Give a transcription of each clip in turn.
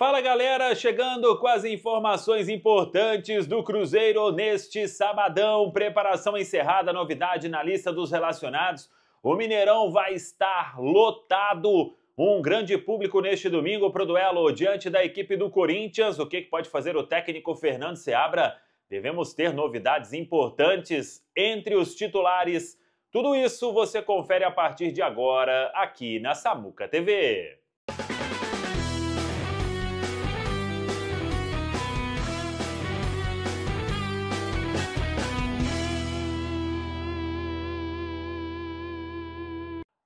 Fala galera, chegando com as informações importantes do Cruzeiro neste sabadão. Preparação encerrada, novidade na lista dos relacionados. O Mineirão vai estar lotado. Um grande público neste domingo para o duelo diante da equipe do Corinthians. O que, que pode fazer o técnico Fernando Seabra? Devemos ter novidades importantes entre os titulares. Tudo isso você confere a partir de agora aqui na Samuca TV.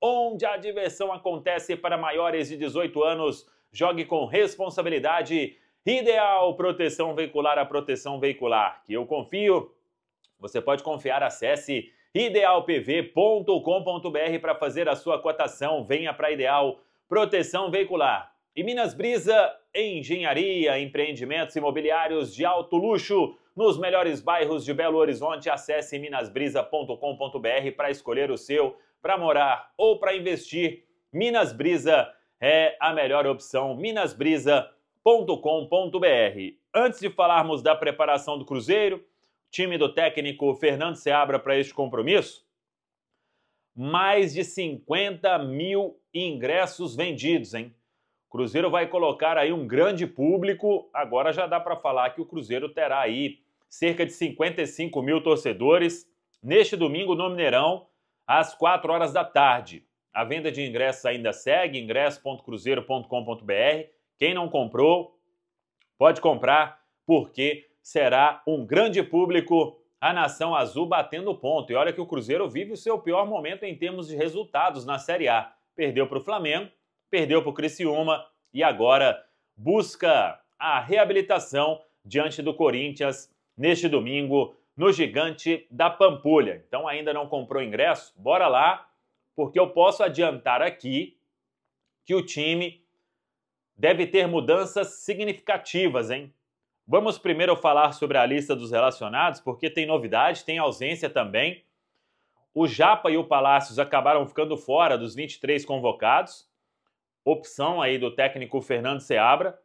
onde a diversão acontece para maiores de 18 anos. Jogue com responsabilidade. Ideal Proteção Veicular, a proteção veicular que eu confio. Você pode confiar, acesse idealpv.com.br para fazer a sua cotação. Venha para Ideal Proteção Veicular. E Minas Brisa, engenharia, empreendimentos imobiliários de alto luxo nos melhores bairros de Belo Horizonte. Acesse minasbrisa.com.br para escolher o seu para morar ou para investir, Minas Brisa é a melhor opção. Minasbrisa.com.br. Antes de falarmos da preparação do Cruzeiro, time do técnico Fernando Seabra para este compromisso, mais de 50 mil ingressos vendidos, hein? Cruzeiro vai colocar aí um grande público. Agora já dá para falar que o Cruzeiro terá aí cerca de 55 mil torcedores neste domingo no Mineirão às 4 horas da tarde. A venda de ingressos ainda segue, ingresso.cruzeiro.com.br. Quem não comprou, pode comprar, porque será um grande público a Nação Azul batendo ponto. E olha que o Cruzeiro vive o seu pior momento em termos de resultados na Série A. Perdeu para o Flamengo, perdeu para o Criciúma e agora busca a reabilitação diante do Corinthians neste domingo no Gigante da Pampulha. Então ainda não comprou ingresso? Bora lá, porque eu posso adiantar aqui que o time deve ter mudanças significativas, hein? Vamos primeiro falar sobre a lista dos relacionados, porque tem novidade, tem ausência também. O Japa e o Palácios acabaram ficando fora dos 23 convocados, opção aí do técnico Fernando Seabra.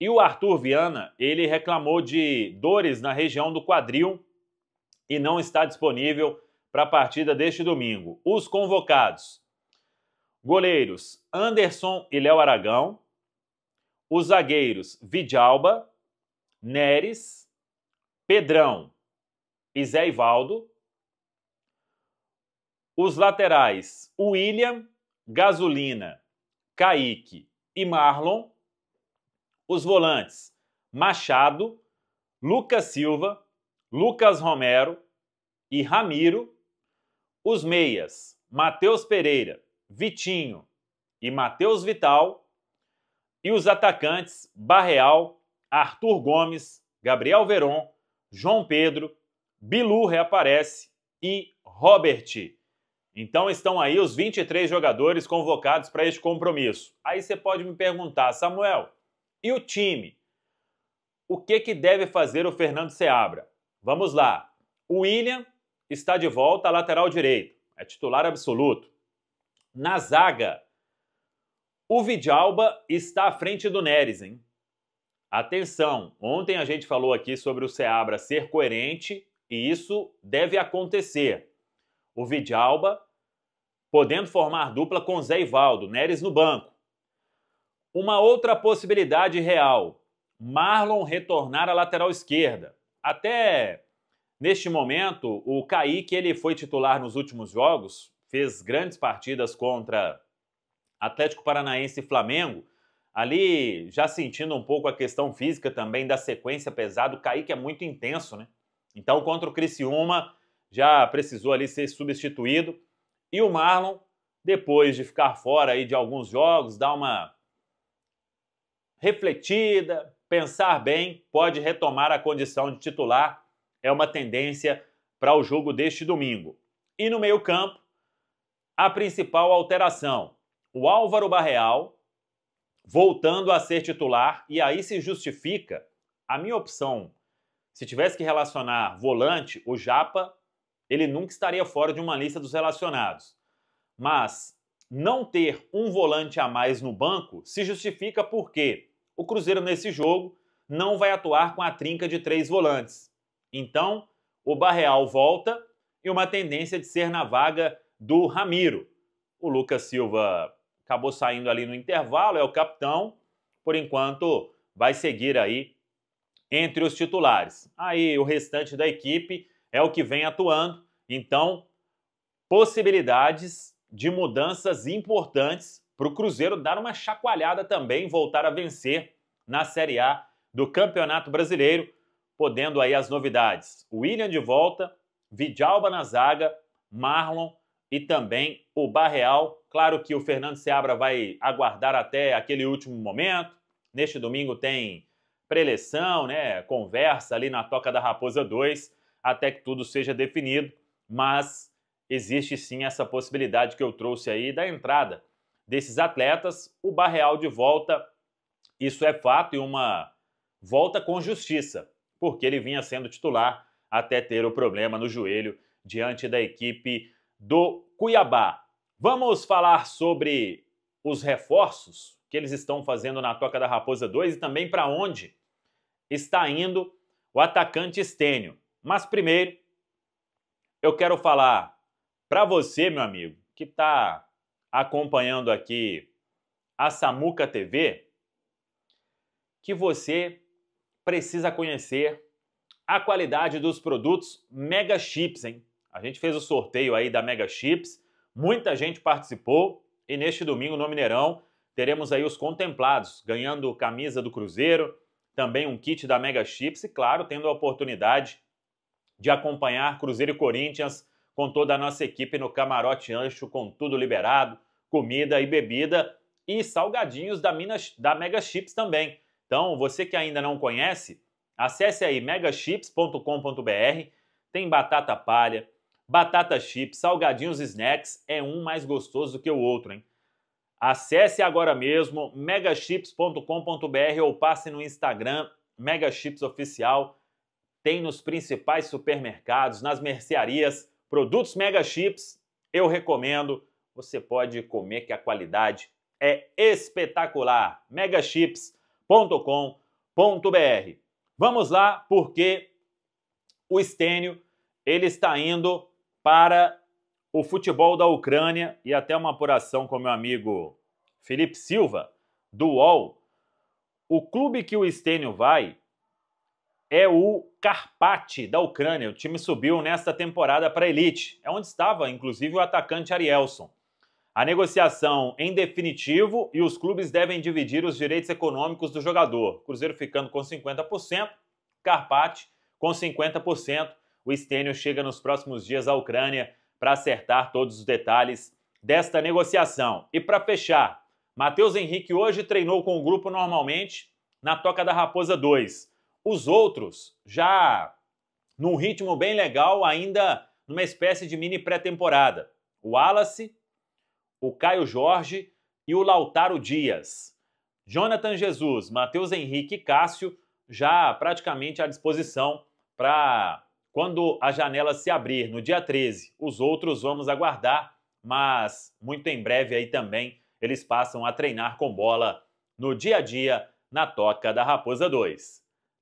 E o Arthur Viana, ele reclamou de dores na região do quadril e não está disponível para a partida deste domingo. Os convocados: goleiros Anderson e Léo Aragão, os zagueiros Vidalba, Neres, Pedrão e Zé Ivaldo, os laterais William, Gasolina, Kaique e Marlon, os volantes Machado, Lucas Silva, Lucas Romero e Ramiro. Os meias, Matheus Pereira, Vitinho e Matheus Vital. E os atacantes, Barreal, Arthur Gomes, Gabriel Veron, João Pedro, Bilu reaparece e Robert. Então estão aí os 23 jogadores convocados para este compromisso. Aí você pode me perguntar, Samuel, e o time? O que que deve fazer o Fernando Seabra? Vamos lá. O William está de volta à lateral direito. É titular absoluto. Na zaga, o Vidalba está à frente do Neres, hein? Atenção, ontem a gente falou aqui sobre o Seabra ser coerente e isso deve acontecer. O Vidalba podendo formar dupla com Zé Ivaldo, Neres no banco. Uma outra possibilidade real, Marlon retornar à lateral esquerda. Até neste momento, o Kaique ele foi titular nos últimos jogos, fez grandes partidas contra Atlético Paranaense e Flamengo. Ali, já sentindo um pouco a questão física também da sequência pesada, o Kaique é muito intenso, né? Então, contra o Criciúma, já precisou ali ser substituído. E o Marlon, depois de ficar fora aí de alguns jogos, dá uma refletida, pensar bem, pode retomar a condição de titular. É uma tendência para o jogo deste domingo. E no meio-campo, a principal alteração: o Álvaro Barreal voltando a ser titular, e aí se justifica a minha opção. Se tivesse que relacionar volante, o Japa, ele nunca estaria fora de uma lista dos relacionados. Mas não ter um volante a mais no banco se justifica porque o Cruzeiro nesse jogo não vai atuar com a trinca de três volantes. Então, o Barreal volta e uma tendência de ser na vaga do Ramiro. O Lucas Silva acabou saindo ali no intervalo, é o capitão. Por enquanto, vai seguir aí entre os titulares. Aí o restante da equipe é o que vem atuando. Então, possibilidades de mudanças importantes para o Cruzeiro dar uma chacoalhada também, voltar a vencer na Série A do Campeonato Brasileiro, podendo aí as novidades. William de volta, Vidalba na zaga, Marlon e também o Barreal. Claro que o Fernando Seabra vai aguardar até aquele último momento. Neste domingo tem preleção, né, conversa ali na Toca da Raposa 2, até que tudo seja definido, mas existe sim essa possibilidade que eu trouxe aí da entrada desses atletas, o Barreal de volta, isso é fato, e uma volta com justiça, porque ele vinha sendo titular até ter o problema no joelho diante da equipe do Cuiabá. Vamos falar sobre os reforços que eles estão fazendo na Toca da Raposa 2 e também para onde está indo o atacante Estênio. Mas primeiro, eu quero falar para você, meu amigo, que está acompanhando aqui a Samuca TV, que você precisa conhecer a qualidade dos produtos Mega Chips, hein? A gente fez o sorteio aí da Mega Chips, muita gente participou e neste domingo no Mineirão teremos aí os contemplados ganhando camisa do Cruzeiro, também um kit da Mega Chips e claro, tendo a oportunidade de acompanhar Cruzeiro e Corinthians com toda a nossa equipe no Camarote Ancho, com tudo liberado, comida e bebida e salgadinhos da, Minas, da Mega Chips também. Então, você que ainda não conhece, acesse aí megachips.com.br. Tem batata palha, batata chips, salgadinhos snacks. É um mais gostoso que o outro, hein? Acesse agora mesmo megachips.com.br ou passe no Instagram chips Oficial. Tem nos principais supermercados, nas mercearias Produtos Mega Chips, eu recomendo. Você pode comer que a qualidade é espetacular. megachips.com.br. Vamos lá, porque o Stênio ele está indo para o futebol da Ucrânia e até uma apuração com meu amigo Felipe Silva, do UOL. O clube que o Stênio vai é o Carpati da Ucrânia. O time subiu nesta temporada para a Elite. É onde estava, inclusive, o atacante Arielson. A negociação em definitivo e os clubes devem dividir os direitos econômicos do jogador. Cruzeiro ficando com 50%, Carpati com 50%. O Estênio chega nos próximos dias à Ucrânia para acertar todos os detalhes desta negociação. E para fechar, Matheus Henrique hoje treinou com o grupo normalmente na Toca da Raposa 2 os outros já num ritmo bem legal, ainda numa espécie de mini pré-temporada. O Wallace, o Caio Jorge e o Lautaro Dias. Jonathan Jesus, Matheus Henrique e Cássio já praticamente à disposição para quando a janela se abrir no dia 13. Os outros vamos aguardar, mas muito em breve aí também eles passam a treinar com bola no dia a dia na Toca da Raposa 2.